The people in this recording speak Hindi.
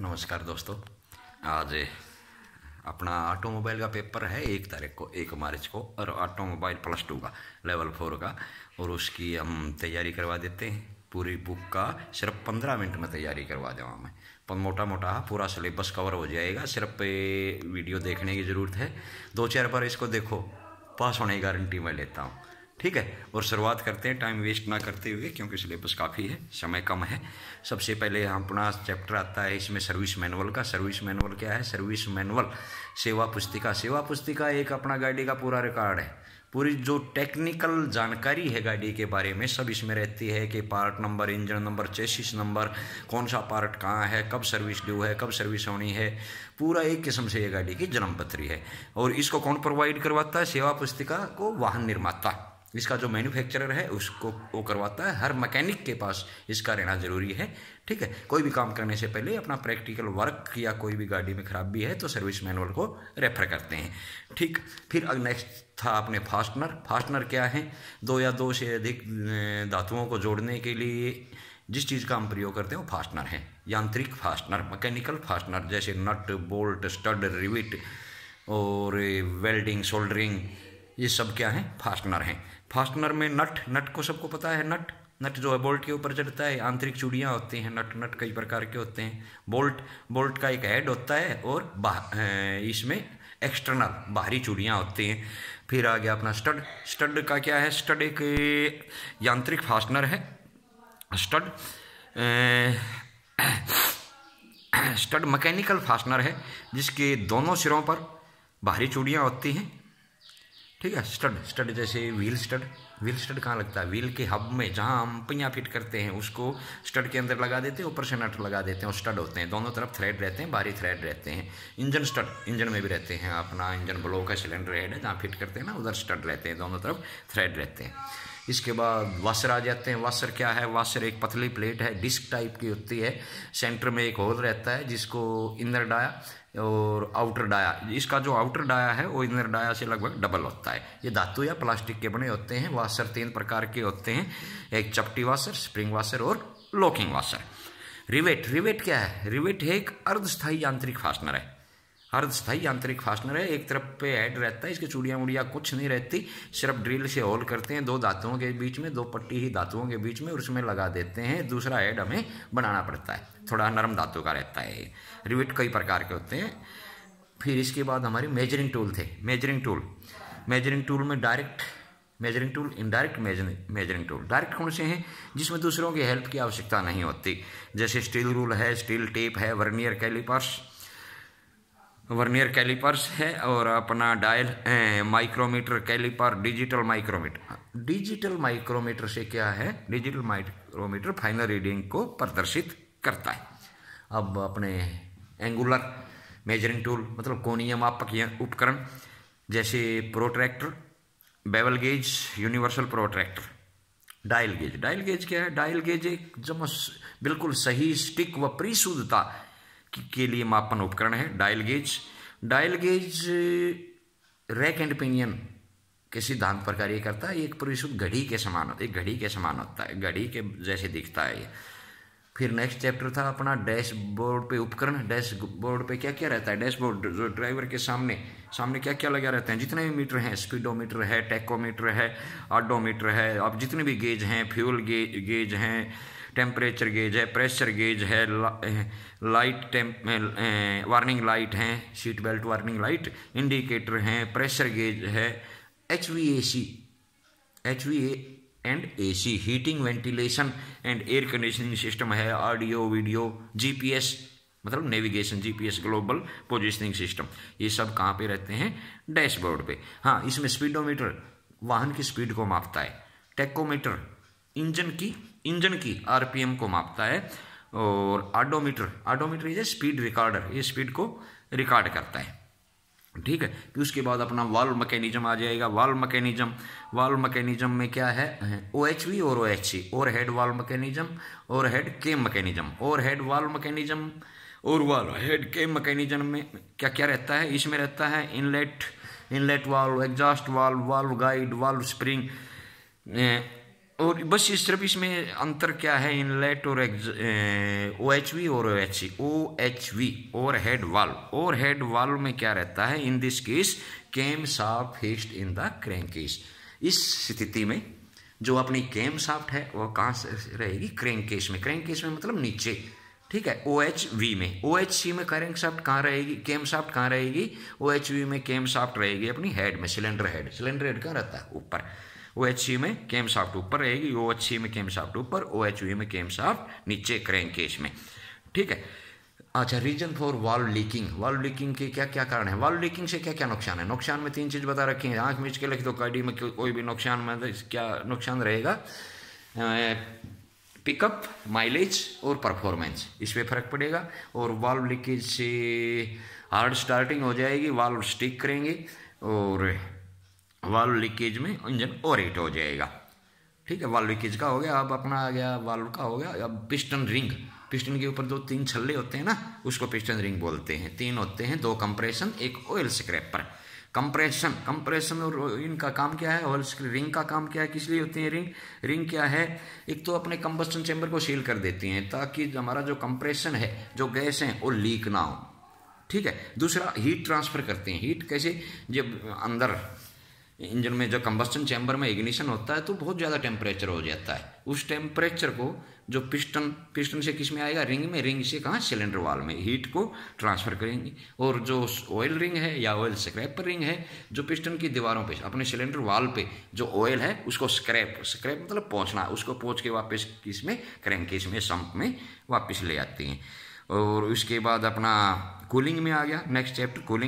नमस्कार दोस्तों आज अपना ऑटोमोबाइल का पेपर है एक तारीख को एक मार्च को और ऑटोमोबाइल प्लस टू का लेवल फोर का और उसकी हम तैयारी करवा देते हैं पूरी बुक का सिर्फ पंद्रह मिनट में तैयारी करवा दे मैं पर मोटा मोटा पूरा सिलेबस कवर हो जाएगा सिर्फ वीडियो देखने की ज़रूरत है दो चार बार इसको देखो पास होने की गारंटी मैं लेता हूँ ठीक है और शुरुआत करते हैं टाइम वेस्ट ना करते हुए क्योंकि सिलेबस काफ़ी है समय कम है सबसे पहले अपना चैप्टर आता है इसमें सर्विस मैनुअल का सर्विस मैनुअल क्या है सर्विस मैनुअल सेवा पुस्तिका सेवा पुस्तिका एक अपना गाड़ी का पूरा रिकॉर्ड है पूरी जो टेक्निकल जानकारी है गाड़ी के बारे में सब इसमें रहती है कि part number engine number chassis number कौन सा पार्ट कहाँ है कब सर्विस ड्यू है कब सर्विस होनी है पूरा एक किस्म से ये गाड़ी की जन्मपत्री है और इसको कौन प्रोवाइड करवाता है सेवा पुस्तिका को वाहन निर्माता इसका जो मैन्युफैक्चरर है उसको वो करवाता है हर मैकेनिक के पास इसका रहना ज़रूरी है ठीक है कोई भी काम करने से पहले अपना प्रैक्टिकल वर्क या कोई भी गाड़ी में खराबी है तो सर्विस मैनुअल को रेफर करते हैं ठीक फिर अब नेक्स्ट था अपने फास्टनर फास्टनर क्या है दो या दो से अधिक धातुओं को जोड़ने के लिए जिस चीज़ का हम प्रयोग करते हैं वो फास्टनर है यांत्रिक फास्टनर मैकेनिकल फास्टनर जैसे नट बोल्ट स्टड रिविट और वेल्डिंग सोल्डरिंग ये सब क्या है फास्टनर हैं फास्टनर में नट नट को सबको पता है नट नट जो है बोल्ट के ऊपर चढ़ता है आंतरिक चूड़ियाँ होती हैं नट नट कई प्रकार के होते हैं बोल्ट बोल्ट का एक हेड होता है और इसमें एक्सटर्नल बाहरी चूड़ियाँ होती हैं फिर आ गया अपना स्टड स्टड का क्या है स्टड एक यांत्रिक फास्टनर है स्टड स्टड मैकेनिकल फास्टनर है जिसके दोनों सिरों पर बाहरी चूड़ियाँ होती हैं ठीक है स्टड स्टड जैसे व्हील स्टड व्हील स्टड कहाँ लगता है व्हील के हब में जहाँ हम पहिया फिट करते हैं उसको स्टड के अंदर लगा देते हैं ऊपर से नट लगा देते हैं और स्टड होते हैं दोनों तरफ थ्रेड रहते हैं बाहरी थ्रेड रहते हैं इंजन स्टड इंजन में भी रहते हैं अपना इंजन ब्लॉक का सिलेंडर हेड है जहाँ फिट करते हैं ना उधर स्टड रहते हैं दोनों तरफ थ्रेड रहते हैं इसके बाद वासर आ जाते हैं वासर क्या है वासर एक पतली प्लेट है डिस्क टाइप की होती है सेंटर में एक होल रहता है जिसको इनर डाया और आउटर डाया इसका जो आउटर डाया है वो इनर डाया से लगभग डबल होता है ये धातु या प्लास्टिक के बने होते हैं वासर तीन प्रकार के होते हैं एक चपटी वासर स्प्रिंग वासर और लॉकिंग वासर रिवेट रिवेट क्या है रिवेट एक अर्धस्थायी यांत्रिक फास्टनर है अर्धस्थाई आंतरिक फास्टनर है एक तरफ पे हेड रहता है इसकी चूड़ियाँ उड़िया कुछ नहीं रहती सिर्फ ड्रिल से होल करते हैं दो धातुओं के बीच में दो पट्टी ही धातुओं के बीच में और उसमें लगा देते हैं दूसरा हेड हमें बनाना पड़ता है थोड़ा नरम धातु का रहता है रिविट कई प्रकार के होते हैं फिर इसके बाद हमारे मेजरिंग टूल थे मेजरिंग टूल मेजरिंग टूल में direct measuring tool indirect measuring tool direct कौन से हैं जिसमें दूसरों की हेल्प की आवश्यकता नहीं होती जैसे स्टील रूल है स्टील टेप है वर्नियर कैलिपर्स वर्नियर कैलिपर्स है और अपना dial micrometer caliper digital micrometer हाँ, डिजिटल माइक्रोमीटर से क्या है डिजिटल माइक्रोमीटर फाइनल रीडिंग को प्रदर्शित करता है अब अपने एंगुलर मेजरिंग टूल मतलब कोणीय मापक उपकरण जैसे protractor bevel gauge universal protractor dial gauge dial gauge क्या है डायल गेज एक जब बिल्कुल सही स्टिक व प्रीशुद्धता के लिए मापन उपकरण है dial gauge dial gauge rack and pinion के सिद्धांत पर कार्य करता है एक परिशुद्ध घड़ी के समान होता है घड़ी के समान होता है घड़ी के जैसे दिखता है ये फिर नेक्स्ट चैप्टर था अपना डैशबोर्ड पे उपकरण डैशबोर्ड पे क्या क्या रहता है डैशबोर्ड जो ड्राइवर के सामने सामने क्या क्या लगा रहते हैं जितने भी मीटर हैं स्पीडोमीटर है टेकोमीटर है आडोमीटर है अब जितने भी गेज हैं फ्यूल गे, गेज हैं टेम्परेचर गेज है प्रेशर गेज है लाइट टेम वार्निंग लाइट हैं seat belt warning light indicator हैं प्रेशर गेज है H V A C H V A and A C heating ventilation and air conditioning system है audio video G P S मतलब navigation GPS global positioning system ये सब कहाँ पे रहते हैं डैशबोर्ड पे हाँ इसमें स्पीडोमीटर वाहन की स्पीड को मापता है टेकोमीटर इंजन की इंजन की आरपीएम को मापता है और odometer odometer is a speed recorder ये स्पीड को रिकॉर्ड करता है ठीक है कि उसके बाद अपना वाल्व मैकेनिज्म आ जाएगा वाल्व मैकेनिज्म वाल्व मैकेनिज्म में क्या है ओ एच वी और ओ एच सी और हेड वाल्व मैकेनिज्म और हेड के मैकेनिज्म और हेड वाल्व मैकेनिज्म और वाल्व हेड के मैकेनिज्म में क्या क्या रहता है इसमें रहता है inlet inlet valve exhaust valve valve guide valve spring और बस इस तरफ इसमें अंतर क्या है इनलेट और ओ एच वी और O H C O H V overhead valve overhead valve में क्या रहता है in this case camshaft rests in the crankcase इस स्थिति में जो अपनी कैम साफ्ट है वह कहाँ से रहेगी क्रैंकेस में क्रैंकेस में मतलब नीचे ठीक है ओ एच वी में ओ एच सी में करेंट साफ्ट कहाँ रहेगी केम साफ्ट कहाँ रहेगी ओ एच वी में केम साफ्ट रहेगी अपनी हेड में सिलेंडर हेड सिलेंडर हेड कहाँ रहता है ऊपर ओ एच सी में केम साफ्ट ऊपर रहेगी ओ एच सी में केम साफ्ट ऊपर ओ एच यू में केम साफ्ट नीचे क्रैंकेश में ठीक है अच्छा reason for valve leaking valve leaking के क्या क्या कारण है वाल्व लीकिंग से क्या क्या नुकसान है नुकसान में तीन चीज़ बता रखी है आँख मिच के लिख दो गाड़ी में कोई भी नुकसान में तो क्या नुकसान रहेगा पिकअप माइलेज और परफॉर्मेंस इस पर फर्क पड़ेगा और वाल्व लीकेज से हार्ड स्टार्टिंग हो जाएगी वाल्व स्टिक करेंगे और वाल्व लीकेज में इंजन ओरेट हो जाएगा ठीक है वाल्व लीकेज का हो गया अब अपना आ गया वाल्व का हो गया अब पिस्टन रिंग पिस्टन के ऊपर दो तीन छल्ले होते हैं ना उसको पिस्टन रिंग बोलते हैं तीन होते हैं दो कंप्रेशन एक ऑयल स्क्रैपर कंप्रेशन कंप्रेशन और इनका काम क्या है ऑयल रिंग का काम क्या है किस लिए होती है रिंग रिंग क्या है एक तो अपने कंबस्टन चैम्बर को सील कर देती हैं ताकि हमारा जो कंप्रेशन है जो गैस है वो लीक ना हो ठीक है दूसरा हीट ट्रांसफ़र करते हैं हीट कैसे जब अंदर इंजन में जो कंबस्टन चैम्बर में इग्निशन होता है तो बहुत ज़्यादा टेम्परेचर हो जाता है उस टेम्परेचर को जो पिस्टन पिस्टन से किस में आएगा रिंग में रिंग से कहाँ सिलेंडर वाल में हीट को ट्रांसफ़र करेंगे और जो ऑयल रिंग है या ऑयल स्क्रैप रिंग है जो पिस्टन की दीवारों पे अपने सिलेंडर वाल पे जो ऑयल है उसको स्क्रैप स्क्रैप मतलब पहुँचना उसको पहुँच के वापस किस में किस में सम्प में वापस ले आती हैं और उसके बाद अपना कूलिंग में आ गया नेक्स्ट चैप्टर कूलिंग